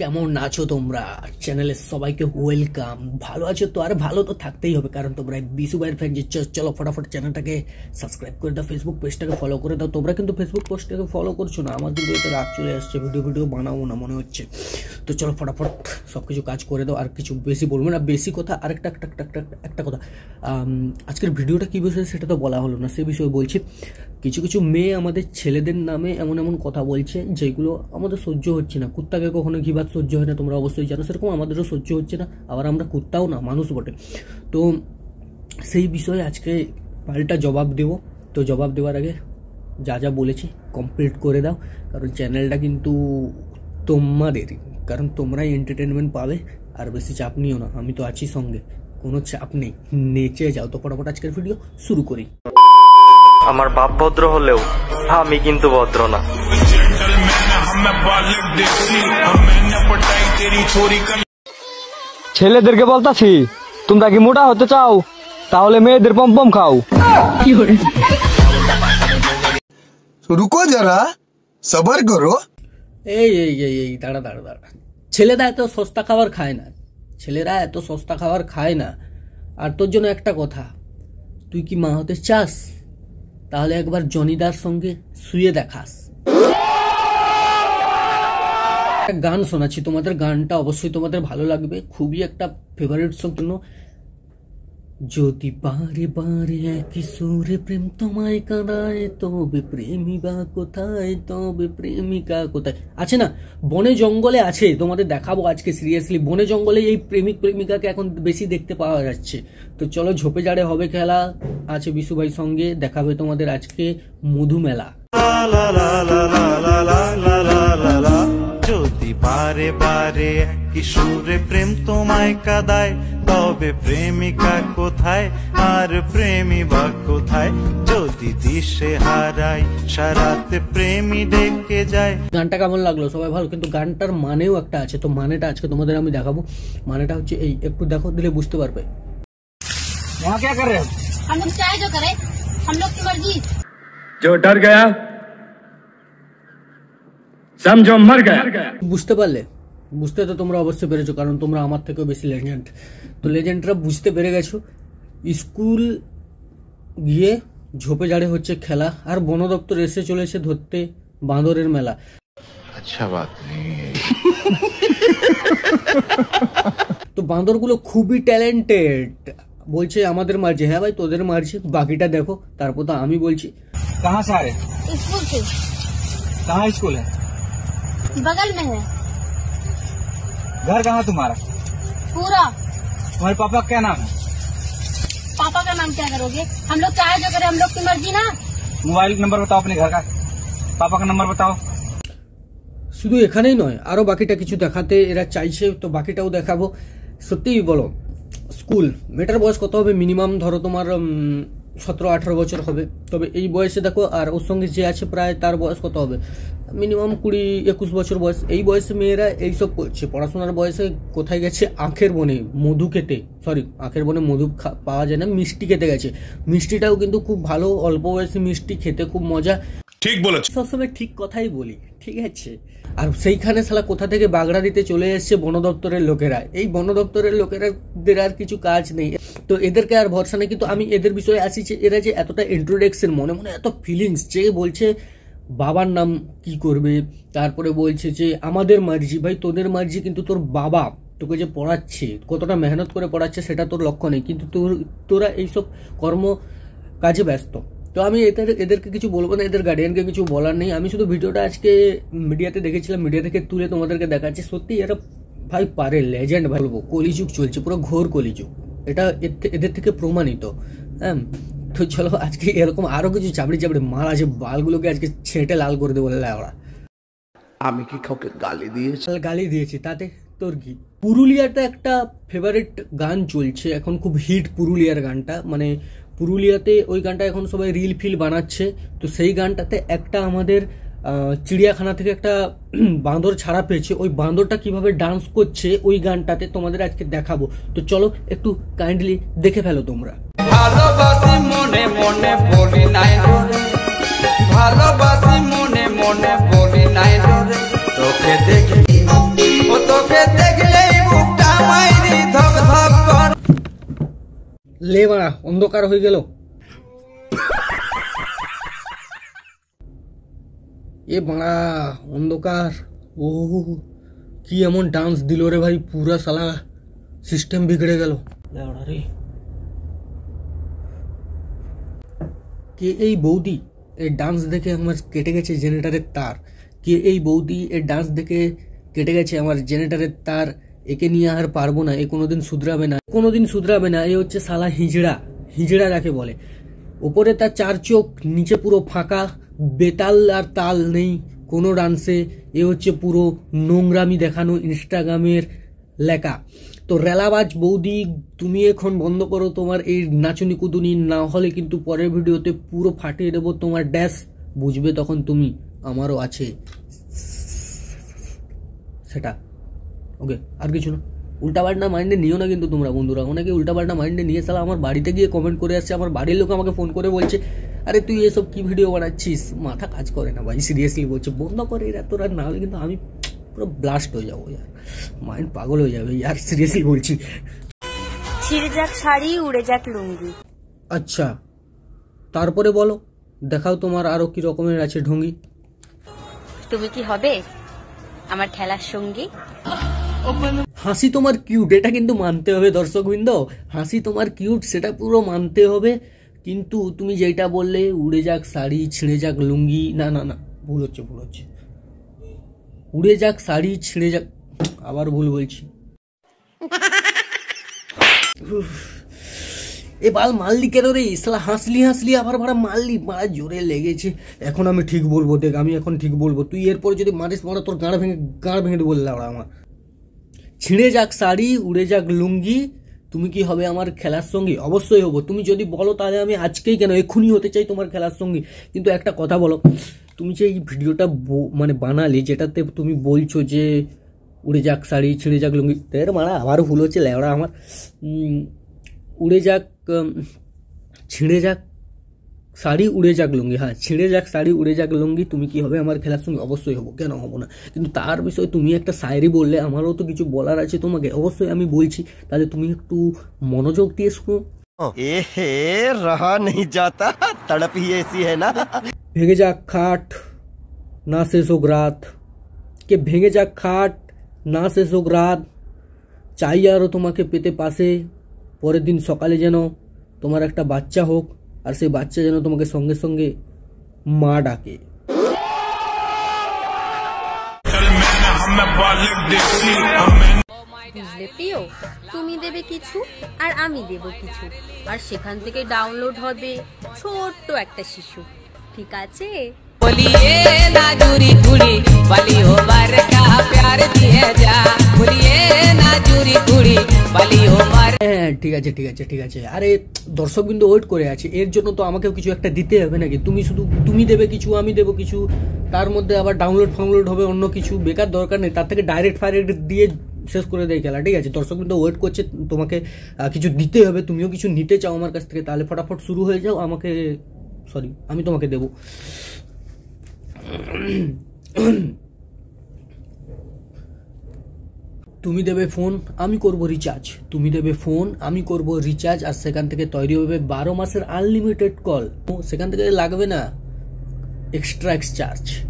কেমন আছো তোমরা চ্যানেলে সবাইকে ওয়েলকাম ভালো আছো তো আর ভালো তো থাকতেই হবে কারণ তোমরা বিশু ভাইয়ের ফ্যান যে চলো ফটাফট চ্যানেলটাকে সাবস্ক্রাইব করে দাও ফেসবুক পেজটাকে ফলো করে দাও তোমরা কিন্তু ফেসবুক পোস্টটাকে ফলো করছো না আমার কিন্তু এটা রাত চলে আসছে ভিডিও ভিডিও বানাবো না মনে হচ্ছে তো চলো ফটাফট সব কিছু কাজ করে দাও আর কিছু বেশি বলবো না বেশি কথা আর একটা একটা একটা একটা কথা আজকের ভিডিওটা কী বিষয়ে সেটা তো বলা হলো না সে বিষয়ে বলছি কিছু কিছু মেয়ে আমাদের ছেলেদের নামে এমন এমন কথা বলছে যেগুলো আমাদের সহ্য হচ্ছে না কুত্তাকে কখনো ঘিবাত সহ্য হয় না তোমরা অবশ্যই জানো সেরকম আমাদেরও সহ্য হচ্ছে না আবার আমরা কুত্তাও না মানুষ বটে তো সেই বিষয়ে আজকে পাল্টা জবাব দেব তো জবাব দেওয়ার আগে যা যা বলেছি কমপ্লিট করে দাও কারণ চ্যানেলটা কিন্তু তোমাদেরই কারণ তোমরাই এন্টারটেনমেন্ট পাবে আর বেশি চাপ নিও না আমি তো আছি সঙ্গে কোনো চাপ নেই নেচে যাও তো ফটাফট আজকের ভিডিও শুরু করি আমার বাপ ভদ্র হলেও আমি কিন্তু ভদ্র না ছেলেদেরকে বলতাছি তোমরা কি মোটা হতে চাও তাহলে মেয়েদের পম পম খাও রুকো যারা সবার করো এই এই এই এই দাঁড়া দাঁড়া দাঁড়া ছেলেরা এত সস্তা খাবার খায় না ছেলেরা এত সস্তা খাবার খায় না আর তোর জন্য একটা কথা তুই কি মা হতে চাস তাহলে একবার জনিদার সঙ্গে শুয়ে দেখাস একটা গান শোনাচ্ছি তোমাদের গানটা অবশ্যই তোমাদের ভালো লাগবে খুবই একটা ফেভারিট সম্পূর্ণ জন্য যদি বারে বারে একই সুরে প্রেম তোমায় কাঁদায় তবে প্রেমী বা কোথায় তবে প্রেমিকা কোথায় আছে না বনে জঙ্গলে আছে তোমাদের দেখাবো আজকে সিরিয়াসলি বনে জঙ্গলে এই প্রেমিক প্রেমিকাকে এখন বেশি দেখতে পাওয়া যাচ্ছে তো চলো ঝোপে জাড়ে হবে খেলা আছে বিশু সঙ্গে দেখাবে তোমাদের আজকে মধুমেলা বারে কি সুরে প্রেম তোমায় কাদায় তবে প্রেমিকা কোথায় আর প্রেমী বা কোথায় যদি দিশে হারাই সারাতে প্রেমী ডেকে যায় গানটা কেমন লাগলো সবাই ভালো কিন্তু গানটার মানেও একটা আছে তো মানেটা আজকে তোমাদের আমি দেখাবো মানেটা হচ্ছে এই একটু দেখো দিলে বুঝতে পারবে क्या कर रहे हो हम लोग বুঝতে পারলে বুঝতে তো তোমরা অবশ্যই পেরেছো কারণ তোমরা আমার থেকেও বেশি লেজেন্ড তো লেজেন্ডরা বুঝতে পেরে গেছো স্কুল গিয়ে ঝোপে ঝাড়ে হচ্ছে খেলা আর বন দপ্তর এসে চলেছে ধরতে বাঁদরের মেলা আচ্ছা বাত তো বাঁদরগুলো খুবই ট্যালেন্টেড বলছে আমাদের মারছে হ্যাঁ ভাই তোদের মারছে বাকিটা দেখো তারপর তো আমি বলছি কাহা সারে স্কুল কাহা স্কুল বগল মে হ্যাঁ घर कहाँ तुम्हारा पूरा तुम्हारे पापा क्या नाम है पापा का नाम क्या करोगे हम लोग चाहे जो करे हम लोग की मर्जी ना মোবাইল নাম্বার बताओ अपने घर का पापा का नंबर बताओ শুধু এখানেই নয় আরও বাকিটা কিছু দেখাতে এরা চাইছে তো বাকিটাও দেখাবো সত্যিই বলো স্কুল মেটার বয়স কত হবে মিনিমাম ধরো তোমার সতেরো আঠারো বছর হবে তবে এই বয়সে দেখো আর ওর সঙ্গে যে আছে প্রায় তার বয়স কত হবে মিনিমাম কুড়ি একুশ বছর বয়স এই বয়সে মেয়েরা এইসব করছে পড়াশোনার বয়সে কোথায় গেছে আখের বনে মধু খেতে সরি আখের বনে মধু পাওয়া যায় না মিষ্টি খেতে গেছে মিষ্টিটাও কিন্তু খুব ভালো অল্প বয়সে মিষ্টি খেতে খুব মজা ঠিক বলেছ সবসময় ঠিক কথাই বলি ঠিক আছে আর সেইখানে শালা কোথা থেকে বাগড়া দিতে চলে এসছে বন দপ্তরের লোকেরা এই বন দপ্তরের লোকেরাদের আর কিছু কাজ নেই তো এদেরকে আর ভরসা নেই কিন্তু আমি এদের বিষয়ে আসি যে এরা যে এতটা ইন্ট্রোডাকশন মনে মনে এত ফিলিংস যে বলছে বাবার নাম কি করবে তারপরে বলছে যে আমাদের মার্জি ভাই তোদের মার্জি কিন্তু তোর বাবা তোকে যে পড়াচ্ছে কতটা মেহনত করে পড়াচ্ছে সেটা তোর লক্ষ্য নেই কিন্তু তোর তোরা এইসব কর্ম কাজে ব্যস্ত তো আমি এদের এদেরকে কিছু বলবো না এদের গার্ডিয়ানকে কিছু বলার নেই আমি শুধু ভিডিওটা আজকে মিডিয়াতে দেখেছিলাম মিডিয়া থেকে তুলে তোমাদেরকে দেখাচ্ছি সত্যি এরা ভাই পারে লেজেন্ড বলবো কলিযুগ চলছে পুরো ঘোর কলিযুগ এটা এদের থেকে প্রমাণিত হ্যাঁ তো চলো আজকে এরকম আরও কিছু চাপড়ি চাপড়ি মাল আছে বালগুলোকে আজকে ছেঁটে লাল করে দেবো ওরা আমি কি কাউকে গালি দিয়েছি গালি দিয়েছি তাতে তোর কি পুরুলিয়াতে একটা ফেভারিট গান চলছে এখন খুব হিট পুরুলিয়ার গানটা মানে পুরুলিয়াতে ওই গানটা এখন সবাই রিল ফিল বানাচ্ছে তো সেই গানটাতে একটা আমাদের চিড়িয়াখানা থেকে একটা বাঁদর ছাড়া পেয়েছে ওই বাঁদরটা কিভাবে ডান্স করছে ওই গানটাতে তোমাদের আজকে দেখাবো তো চলো একটু কাইন্ডলি দেখে ফেলো তোমরা মনে মনে বলি নাই তোকে দেখি ও তোকে দেখি লে বাড়া অন্ধকার হয়ে গেল এ বাড়া অন্ধকার ও কি এমন ডান্স দিল রে ভাই পুরা সালা সিস্টেম বিগড়ে গেল রে কে এই বৌদি এই ডান্স দেখে আমার কেটে গেছে জেনারেটারের তার কে এই বৌদি এই ডান্স দেখে কেটে গেছে আমার জেনারেটারের তার একে নিয়ে আর পারবো না এ কোনোদিন শুধরাবে না কোনোদিন শুধরাবে না এ হচ্ছে সালা হিজড়া হিজড়া যাকে বলে ওপরে তার চার চোখ নিচে পুরো ফাঁকা বেতাল আর তাল নেই কোনো ডান্সে এ হচ্ছে পুরো নোংরামি দেখানো ইনস্টাগ্রামের লেখা তো রেলাবাজ বৌদি তুমি এখন বন্ধ করো তোমার এই নাচনি কুদুনি না হলে কিন্তু পরের ভিডিওতে পুরো ফাটিয়ে দেবো তোমার ড্যাশ বুঝবে তখন তুমি আমারও আছে সেটা ওকে আর কিছু না উল্টাপাল্টা মাইন্ডে নিও না কিন্তু তোমরা বন্ধুরা অনেকে উল্টাপাল্টা মাইন্ডে নিয়ে সালা আমার বাড়িতে গিয়ে কমেন্ট করে আসছে আমার বাড়ির লোক আমাকে ফোন করে বলছে আরে তুই এসব কি ভিডিও বানাচ্ছিস মাথা কাজ করে না ভাই সিরিয়াসলি বলছে বন্ধ করে এরা আর না হলে কিন্তু আমি পুরো ব্লাস্ট হয়ে যাবো ইয়ার মাইন্ড পাগল হয়ে যাবে ইয়ার সিরিয়াসলি বলছি ছিঁড়ে যাক শাড়ি উড়ে যাক লুঙ্গি আচ্ছা তারপরে বলো দেখাও তোমার আরো কি রকমের আছে ঢঙ্গি তুমি কি হবে আমার খেলার সঙ্গী হাসি তোমার কিউট এটা কিন্তু মানতে হবে দর্শকবৃন্দ হাসি তোমার কিউট সেটা পুরো মানতে হবে কিন্তু তুমি যেটা বললে উড়ে যাক শাড়ি ছিঁড়ে যাক লুঙ্গি না না না ভুল হচ্ছে ভুল হচ্ছে উড়ে যাক শাড়ি ছিঁড়ে যাক আবার ভুল বলছি এ বাল মারলি কেন রে ইসলা হাসলি হাসলি আবার ভাড়া মারলি মারা জোরে লেগেছে এখন আমি ঠিক বলবো দেখ আমি এখন ঠিক বলবো তুই এরপর যদি মারিস মারা তোর গাঁড় ভেঙে গাঁড় ভেঙে বললাম আমার ছিঁড়ে যাক শাড়ি উড়ে যাক লুঙ্গি তুমি কি হবে আমার খেলার সঙ্গী অবশ্যই হবো তুমি যদি বলো তাহলে আমি আজকেই কেন এখনই হতে চাই তোমার খেলার সঙ্গী কিন্তু একটা কথা বলো তুমি যে এই ভিডিওটা মানে বানালে যেটাতে তুমি বলছো যে উড়ে যাক শাড়ি ছিঁড়ে যাক লুঙ্গি তের মারা আবারও ভুল হচ্ছে ল্যাওড়া আমার উড়ে যাক ছিঁড়ে যাক শাড়ি উড়ে যাক লুঙ্গি হ্যাঁ ছিঁড়ে যাক শাড়ি উড়ে যাক লুঙ্গি তুমি কি হবে আমার খেলার সঙ্গে অবশ্যই হবো কেন হবো না কিন্তু তার বিষয়ে তুমি একটা শায়রি বললে আমারও তো কিছু বলার আছে তোমাকে অবশ্যই আমি বলছি তাহলে তুমি একটু মনোযোগ দিয়ে শুনো এহে রহা নেই যাতা তড়প ही ऐसी है ना ভেঙে যাক খাট না শেষ হোক রাত কে ভেঙে যাক খাট না শেষ হোক রাত চাই আরও তোমাকে পেতে পাশে পরের দিন সকালে যেন তোমার একটা বাচ্চা হোক আর সেই বাচ্চা যেন তোমাকে সঙ্গে সঙ্গে মা ডাকে বুঝলে তুমি দেবে কিছু আর আমি দেব কিছু আর সেখান থেকে ডাউনলোড হবে ছোট্ট একটা শিশু ঠিক আছে না নাজুরি ঘুড়ি বলি ও বারকা প্যার হ্যাঁ ঠিক আছে ঠিক আছে ঠিক আছে আরে দর্শকবৃন্দ ওয়েট করে আছে এর জন্য তো আমাকেও কিছু একটা দিতে হবে নাকি তুমি শুধু তুমি দেবে কিছু আমি দেবো কিছু তার মধ্যে আবার ডাউনলোড ফাউনলোড হবে অন্য কিছু বেকার দরকার নেই তার থেকে ডাইরেক্ট ফাইরেক্ট দিয়ে শেষ করে দেয় খেলা ঠিক আছে দর্শক ওয়েট করছে তোমাকে কিছু দিতে হবে তুমিও কিছু নিতে চাও আমার কাছ থেকে তাহলে ফটাফট শুরু হয়ে যাও আমাকে সরি আমি তোমাকে দেবো তুমি দেবে ফোন আমি করব রিচার্জ তুমি দেবে ফোন আমি করব রিচার্জ আর সেখান থেকে তৈরি হবে বারো মাসের আনলিমিটেড কল সেখান থেকে লাগবে না এক্সট্রা এক্সচার্জ চার্জ